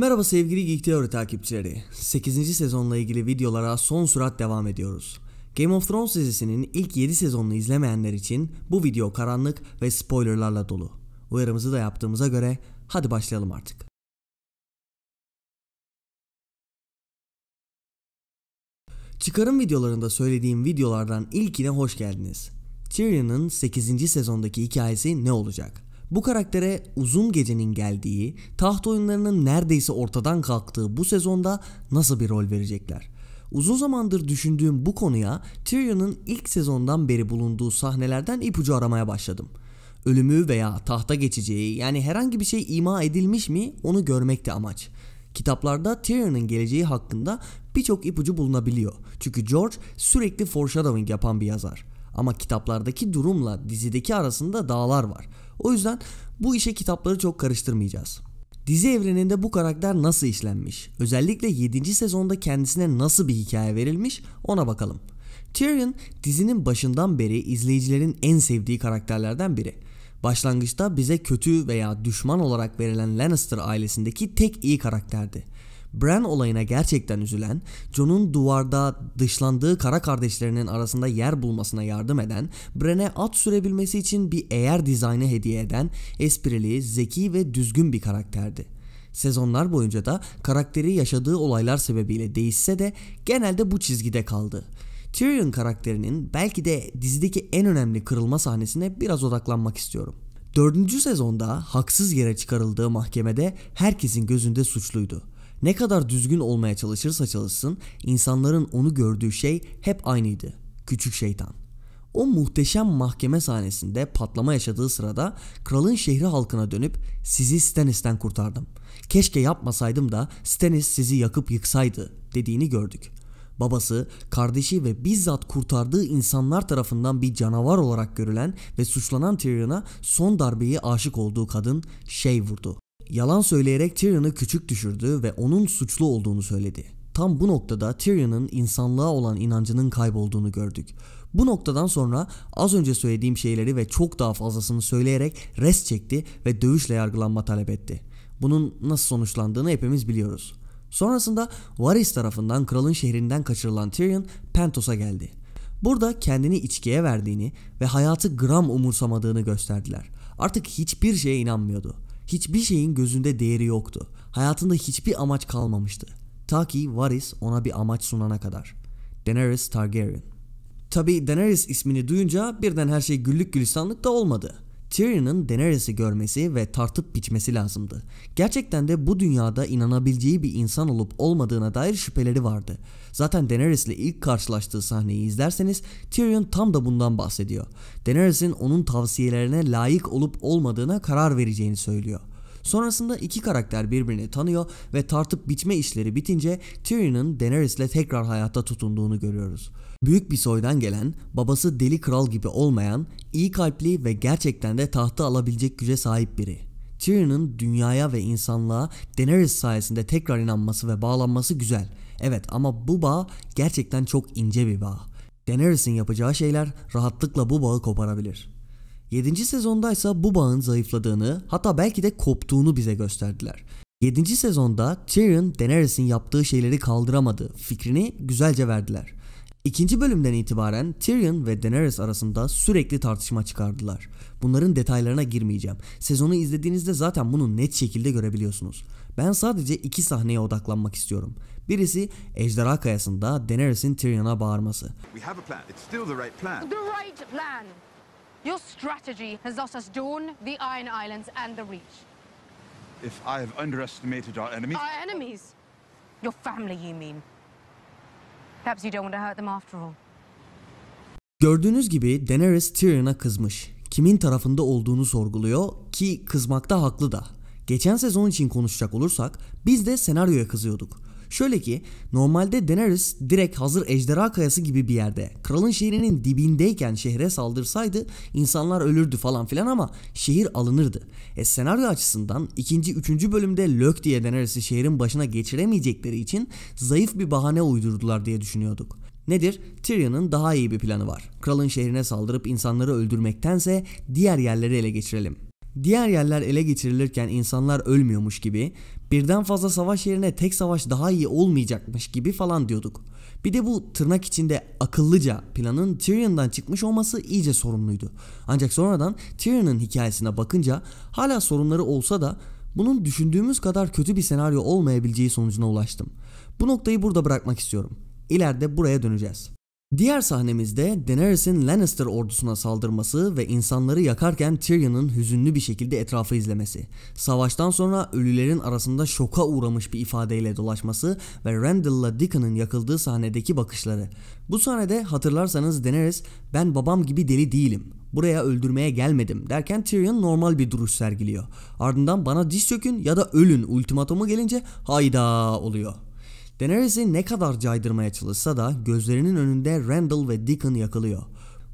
Merhaba sevgili Geek Theory takipçileri. 8. sezonla ilgili videolara son sürat devam ediyoruz. Game of Thrones dizisinin ilk 7 sezonunu izlemeyenler için bu video karanlık ve spoilerlarla dolu. Uyarımızı da yaptığımıza göre hadi başlayalım artık. Çıkarım videolarında söylediğim videolardan ilkine hoş geldiniz. Tyrion'ın 8. sezondaki hikayesi ne olacak? Bu karaktere uzun gecenin geldiği, taht oyunlarının neredeyse ortadan kalktığı bu sezonda nasıl bir rol verecekler? Uzun zamandır düşündüğüm bu konuya Tyrion'un ilk sezondan beri bulunduğu sahnelerden ipucu aramaya başladım. Ölümü veya tahta geçeceği yani herhangi bir şey ima edilmiş mi onu görmekti amaç. Kitaplarda Tyrion'un geleceği hakkında birçok ipucu bulunabiliyor. Çünkü George sürekli foreshadowing yapan bir yazar. Ama kitaplardaki durumla dizideki arasında dağlar var. O yüzden bu işe kitapları çok karıştırmayacağız. Dizi evreninde bu karakter nasıl işlenmiş? Özellikle 7. sezonda kendisine nasıl bir hikaye verilmiş ona bakalım. Tyrion dizinin başından beri izleyicilerin en sevdiği karakterlerden biri. Başlangıçta bize kötü veya düşman olarak verilen Lannister ailesindeki tek iyi karakterdi. Bran olayına gerçekten üzülen, Jon'un duvarda dışlandığı kara kardeşlerinin arasında yer bulmasına yardım eden, Bran'e at sürebilmesi için bir eğer dizaynı hediye eden, esprili, zeki ve düzgün bir karakterdi. Sezonlar boyunca da karakteri yaşadığı olaylar sebebiyle değişse de genelde bu çizgide kaldı. Tyrion karakterinin belki de dizideki en önemli kırılma sahnesine biraz odaklanmak istiyorum. Dördüncü sezonda haksız yere çıkarıldığı mahkemede herkesin gözünde suçluydu. Ne kadar düzgün olmaya çalışırsa çalışsın insanların onu gördüğü şey hep aynıydı. Küçük şeytan. O muhteşem mahkeme sahnesinde patlama yaşadığı sırada kralın şehri halkına dönüp sizi Stannis'ten kurtardım. Keşke yapmasaydım da Stannis sizi yakıp yıksaydı dediğini gördük. Babası, kardeşi ve bizzat kurtardığı insanlar tarafından bir canavar olarak görülen ve suçlanan Tyrion'a son darbeyi aşık olduğu kadın şey vurdu yalan söyleyerek Tyrion'ı küçük düşürdü ve onun suçlu olduğunu söyledi. Tam bu noktada Tyrion'ın insanlığa olan inancının kaybolduğunu gördük. Bu noktadan sonra az önce söylediğim şeyleri ve çok daha fazlasını söyleyerek rest çekti ve dövüşle yargılanma talep etti. Bunun nasıl sonuçlandığını hepimiz biliyoruz. Sonrasında Varys tarafından kralın şehrinden kaçırılan Tyrion Pentos'a geldi. Burada kendini içkiye verdiğini ve hayatı gram umursamadığını gösterdiler. Artık hiçbir şeye inanmıyordu. Hiçbir şeyin gözünde değeri yoktu. Hayatında hiçbir amaç kalmamıştı. Ta ki Varys ona bir amaç sunana kadar. Daenerys Targaryen. Tabi Daenerys ismini duyunca birden her şey güllük gülistanlık da olmadı. Tyrion'ın Daenerys'i görmesi ve tartıp biçmesi lazımdı. Gerçekten de bu dünyada inanabileceği bir insan olup olmadığına dair şüpheleri vardı. Zaten Daenerys'le ilk karşılaştığı sahneyi izlerseniz Tyrion tam da bundan bahsediyor. Daenerys'in onun tavsiyelerine layık olup olmadığına karar vereceğini söylüyor. Sonrasında iki karakter birbirini tanıyor ve tartıp biçme işleri bitince Tyrion'ın Daenerys'le tekrar hayata tutunduğunu görüyoruz. Büyük bir soydan gelen, babası deli kral gibi olmayan, iyi kalpli ve gerçekten de tahtı alabilecek güce sahip biri. Tyrion'un dünyaya ve insanlığa Daenerys sayesinde tekrar inanması ve bağlanması güzel. Evet ama bu bağ gerçekten çok ince bir bağ. Daenerys'in yapacağı şeyler rahatlıkla bu bağı koparabilir. 7. sezonda ise bu bağın zayıfladığını hatta belki de koptuğunu bize gösterdiler. 7. sezonda Tyrion Daenerys'in yaptığı şeyleri kaldıramadı fikrini güzelce verdiler. İkinci bölümden itibaren Tyrion ve Daenerys arasında sürekli tartışma çıkardılar. Bunların detaylarına girmeyeceğim. Sezonu izlediğinizde zaten bunu net şekilde görebiliyorsunuz. Ben sadece iki sahneye odaklanmak istiyorum. Birisi Ejderha Kayası'nda Daenerys'in Tyrion'a bağırması. We have a plan. It's still the right plan. The right plan. Your strategy has lost us Dawn, the Iron Islands and the Reach. If I have underestimated our enemies... Our enemies? Your family, you mean? Perhaps you don't want to hurt them after all. Gördüğünüz gibi Daenerys Tyrion'a kızmış. Kimin tarafında olduğunu sorguluyor ki kızmakta haklı da. Geçen sezon için konuşacak olursak biz de senaryoya kızıyorduk. Şöyle ki normalde Daenerys direkt hazır ejderha kayası gibi bir yerde kralın şehrinin dibindeyken şehre saldırsaydı insanlar ölürdü falan filan ama şehir alınırdı. E senaryo açısından ikinci üçüncü bölümde lök diye Daenerys'i şehrin başına geçiremeyecekleri için zayıf bir bahane uydurdular diye düşünüyorduk. Nedir? Tyrion'un daha iyi bir planı var. Kralın şehrine saldırıp insanları öldürmektense diğer yerleri ele geçirelim. Diğer yerler ele geçirilirken insanlar ölmüyormuş gibi Birden fazla savaş yerine tek savaş daha iyi olmayacakmış gibi falan diyorduk. Bir de bu tırnak içinde akıllıca planın Tyrion'dan çıkmış olması iyice sorunluydu. Ancak sonradan Tyrion'ın hikayesine bakınca hala sorunları olsa da bunun düşündüğümüz kadar kötü bir senaryo olmayabileceği sonucuna ulaştım. Bu noktayı burada bırakmak istiyorum. İleride buraya döneceğiz. Diğer sahnemizde Daenerys'in Lannister ordusuna saldırması ve insanları yakarken Tyrion'un hüzünlü bir şekilde etrafı izlemesi. Savaştan sonra ölülerin arasında şoka uğramış bir ifadeyle dolaşması ve Randall'la Dickon'ın yakıldığı sahnedeki bakışları. Bu sahnede hatırlarsanız Daenerys ben babam gibi deli değilim buraya öldürmeye gelmedim derken Tyrion normal bir duruş sergiliyor. Ardından bana diz çökün ya da ölün ultimatomu gelince hayda oluyor. Daenerys'i ne kadar caydırmaya çalışsa da gözlerinin önünde Randall ve Deacon yakılıyor.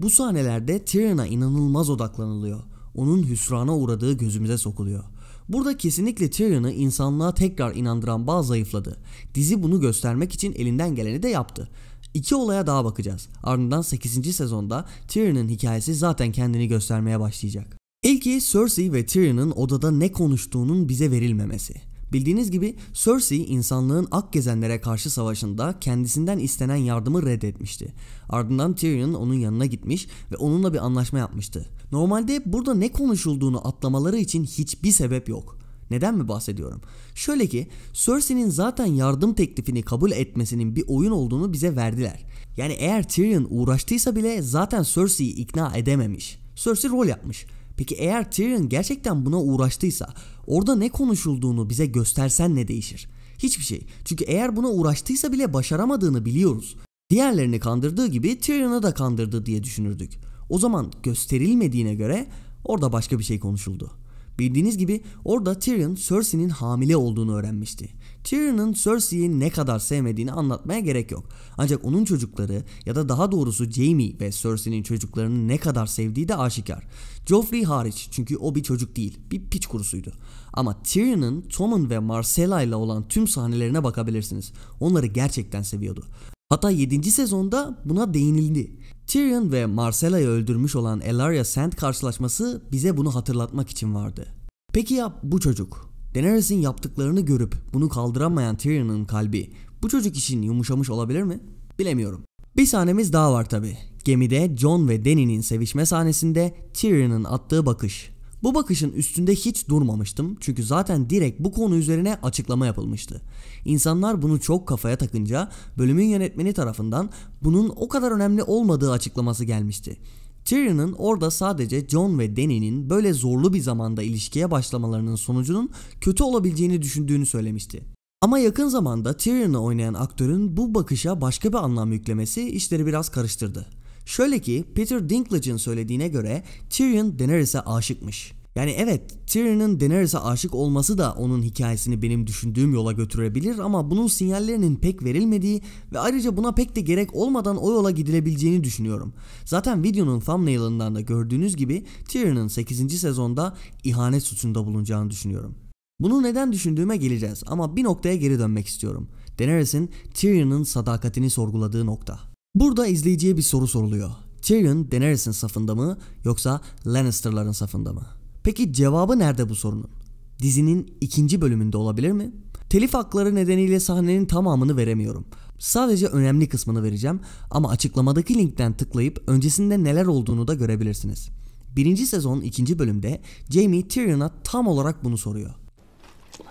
Bu sahnelerde Tyrion'a inanılmaz odaklanılıyor. Onun hüsrana uğradığı gözümüze sokuluyor. Burada kesinlikle Tyrion'ı insanlığa tekrar inandıran bağ zayıfladı. Dizi bunu göstermek için elinden geleni de yaptı. İki olaya daha bakacağız. Ardından 8. sezonda Tyrion'ın hikayesi zaten kendini göstermeye başlayacak. İlki Cersei ve Tyrion'ın odada ne konuştuğunun bize verilmemesi. Bildiğiniz gibi Cersei insanlığın Ak Gezenlere karşı savaşında kendisinden istenen yardımı reddetmişti. Ardından Tyrion onun yanına gitmiş ve onunla bir anlaşma yapmıştı. Normalde burada ne konuşulduğunu atlamaları için hiçbir sebep yok. Neden mi bahsediyorum? Şöyle ki Cersei'nin zaten yardım teklifini kabul etmesinin bir oyun olduğunu bize verdiler. Yani eğer Tyrion uğraştıysa bile zaten Cersei'yi ikna edememiş. Cersei rol yapmış. Peki eğer Tyrion gerçekten buna uğraştıysa orada ne konuşulduğunu bize göstersen ne değişir? Hiçbir şey. Çünkü eğer buna uğraştıysa bile başaramadığını biliyoruz. Diğerlerini kandırdığı gibi Tyrion'a da kandırdı diye düşünürdük. O zaman gösterilmediğine göre orada başka bir şey konuşuldu. Bildiğiniz gibi orada Tyrion Cersei'nin hamile olduğunu öğrenmişti. Tyrion'ın Cersei'yi ne kadar sevmediğini anlatmaya gerek yok. Ancak onun çocukları ya da daha doğrusu Jaime ve Cersei'nin çocuklarını ne kadar sevdiği de aşikar. Joffrey hariç çünkü o bir çocuk değil bir piç kurusuydu. Ama Tyrion'ın Tommen ve Marcella ile olan tüm sahnelerine bakabilirsiniz. Onları gerçekten seviyordu. Hatta 7. sezonda buna değinildi. Tyrion ve Marcella'yı öldürmüş olan Elaria Sand karşılaşması bize bunu hatırlatmak için vardı. Peki ya bu çocuk? Daenerys'in yaptıklarını görüp bunu kaldıramayan Tyrion'un kalbi bu çocuk için yumuşamış olabilir mi? Bilemiyorum. Bir sahnemiz daha var tabi. Gemide Jon ve Dany'nin sevişme sahnesinde Tyrion'un attığı bakış. Bu bakışın üstünde hiç durmamıştım çünkü zaten direkt bu konu üzerine açıklama yapılmıştı. İnsanlar bunu çok kafaya takınca bölümün yönetmeni tarafından bunun o kadar önemli olmadığı açıklaması gelmişti. Tyrion'ın orada sadece Jon ve Dany'nin böyle zorlu bir zamanda ilişkiye başlamalarının sonucunun kötü olabileceğini düşündüğünü söylemişti. Ama yakın zamanda Tyrion'u oynayan aktörün bu bakışa başka bir anlam yüklemesi işleri biraz karıştırdı. Şöyle ki Peter Dinklage'ın söylediğine göre Tyrion Daenerys'e aşıkmış. Yani evet Tyrion'un Daenerys'e aşık olması da onun hikayesini benim düşündüğüm yola götürebilir ama bunun sinyallerinin pek verilmediği ve ayrıca buna pek de gerek olmadan o yola gidilebileceğini düşünüyorum. Zaten videonun thumbnail'ından da gördüğünüz gibi Tyrion'un 8. sezonda ihanet suçunda bulunacağını düşünüyorum. Bunu neden düşündüğüme geleceğiz ama bir noktaya geri dönmek istiyorum. Daenerys'in Tyrion'un sadakatini sorguladığı nokta. Burada izleyiciye bir soru soruluyor. Tyrion Daenerys'in safında mı yoksa Lannister'ların safında mı? Peki cevabı nerede bu sorunun? Dizinin ikinci bölümünde olabilir mi? Telif hakları nedeniyle sahnenin tamamını veremiyorum. Sadece önemli kısmını vereceğim ama açıklamadaki linkten tıklayıp öncesinde neler olduğunu da görebilirsiniz. Birinci sezon ikinci bölümde Jaime Tyrion'a tam olarak bunu soruyor.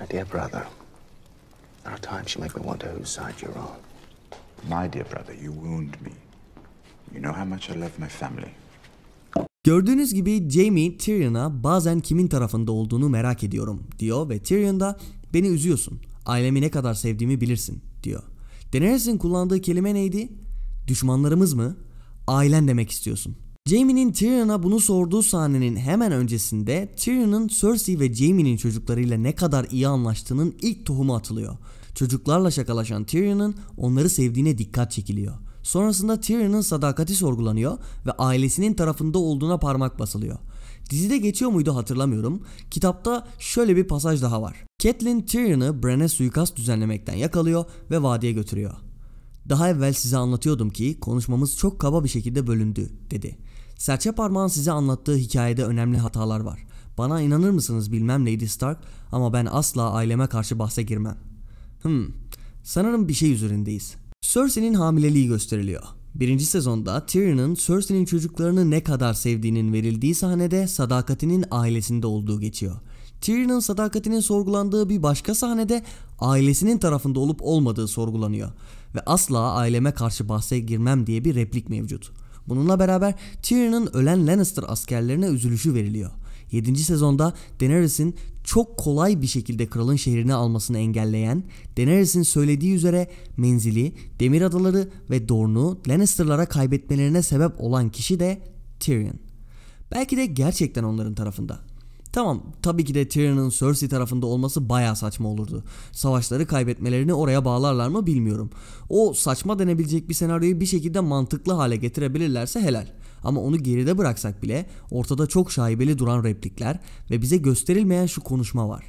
My dear brother, there are times you make me wonder whose side you're on. My dear brother, you wound me. You know how much I love my family. Gördüğünüz gibi Jamie, Tyrion'a bazen kimin tarafında olduğunu merak ediyorum diyor ve Tyrion da beni üzüyorsun. Ailemi ne kadar sevdiğimi bilirsin diyor. Daenerys'in kullandığı kelime neydi? Düşmanlarımız mı? Ailen demek istiyorsun. Jaime'nin Tyrion'a bunu sorduğu sahnenin hemen öncesinde Tyrion'un Cersei ve Jaime'nin çocuklarıyla ne kadar iyi anlaştığının ilk tohumu atılıyor. Çocuklarla şakalaşan Tyrion'un onları sevdiğine dikkat çekiliyor. Sonrasında Tyrion'un sadakati sorgulanıyor ve ailesinin tarafında olduğuna parmak basılıyor. Dizide geçiyor muydu hatırlamıyorum. Kitapta şöyle bir pasaj daha var. Catelyn Tyrion'ı Bren'e suikast düzenlemekten yakalıyor ve vadiye götürüyor. Daha evvel size anlatıyordum ki konuşmamız çok kaba bir şekilde bölündü dedi. Serçe parmağın size anlattığı hikayede önemli hatalar var. Bana inanır mısınız bilmem Lady Stark ama ben asla aileme karşı bahse girmem. Hmm, sanırım bir şey üzerindeyiz. Cersei'nin hamileliği gösteriliyor. Birinci sezonda Tyrion'un Cersei'nin çocuklarını ne kadar sevdiğinin verildiği sahnede sadakatinin ailesinde olduğu geçiyor. Tyrion'un sadakatinin sorgulandığı bir başka sahnede ailesinin tarafında olup olmadığı sorgulanıyor. Ve asla aileme karşı bahse girmem diye bir replik mevcut. Bununla beraber Tyrion'un ölen Lannister askerlerine üzülüşü veriliyor. 7. sezonda Daenerys'in çok kolay bir şekilde kralın şehrini almasını engelleyen Daenerys'in söylediği üzere menzili, demir adaları ve Dorne'u Lannister'lara kaybetmelerine sebep olan kişi de Tyrion. Belki de gerçekten onların tarafında. Tamam tabii ki de Tyrion'un Cersei tarafında olması baya saçma olurdu. Savaşları kaybetmelerini oraya bağlarlar mı bilmiyorum. O saçma denebilecek bir senaryoyu bir şekilde mantıklı hale getirebilirlerse helal. Ama onu geride bıraksak bile ortada çok şaibeli duran replikler ve bize gösterilmeyen şu konuşma var.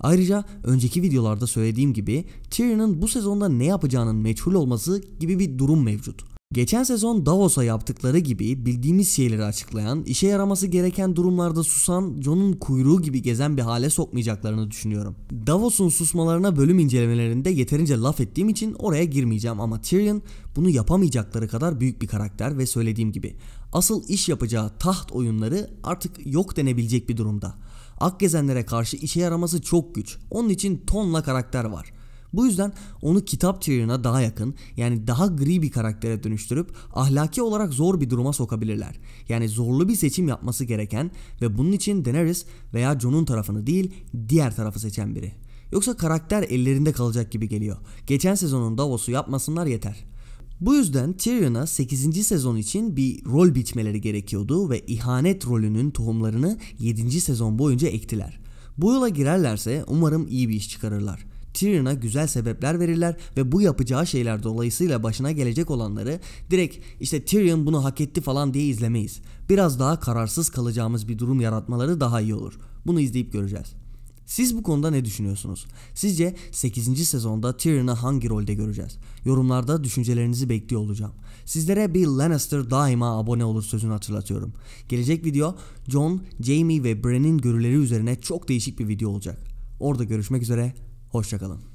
Ayrıca önceki videolarda söylediğim gibi Tyrion'ın bu sezonda ne yapacağının meçhul olması gibi bir durum mevcut. Geçen sezon Davos'a yaptıkları gibi bildiğimiz şeyleri açıklayan, işe yaraması gereken durumlarda susan, John'un kuyruğu gibi gezen bir hale sokmayacaklarını düşünüyorum. Davos'un susmalarına bölüm incelemelerinde yeterince laf ettiğim için oraya girmeyeceğim ama Tyrion bunu yapamayacakları kadar büyük bir karakter ve söylediğim gibi asıl iş yapacağı taht oyunları artık yok denebilecek bir durumda. Ak gezenlere karşı işe yaraması çok güç. Onun için tonla karakter var. Bu yüzden onu kitap Tyrion'a daha yakın yani daha gri bir karaktere dönüştürüp ahlaki olarak zor bir duruma sokabilirler. Yani zorlu bir seçim yapması gereken ve bunun için Daenerys veya Jon'un tarafını değil diğer tarafı seçen biri. Yoksa karakter ellerinde kalacak gibi geliyor. Geçen sezonun Davos'u yapmasınlar yeter. Bu yüzden Tyrion'a 8. sezon için bir rol biçmeleri gerekiyordu ve ihanet rolünün tohumlarını 7. sezon boyunca ektiler. Bu yola girerlerse umarım iyi bir iş çıkarırlar. Tyrion'a güzel sebepler verirler ve bu yapacağı şeyler dolayısıyla başına gelecek olanları direkt işte Tyrion bunu hak etti falan diye izlemeyiz. Biraz daha kararsız kalacağımız bir durum yaratmaları daha iyi olur. Bunu izleyip göreceğiz. Siz bu konuda ne düşünüyorsunuz? Sizce 8. sezonda Tyrion'ı hangi rolde göreceğiz? Yorumlarda düşüncelerinizi bekliyor olacağım. Sizlere bir Lannister daima abone olur sözünü hatırlatıyorum. Gelecek video Jon, Jaime ve Bran'in görüleri üzerine çok değişik bir video olacak. Orada görüşmek üzere. Hoşçakalın.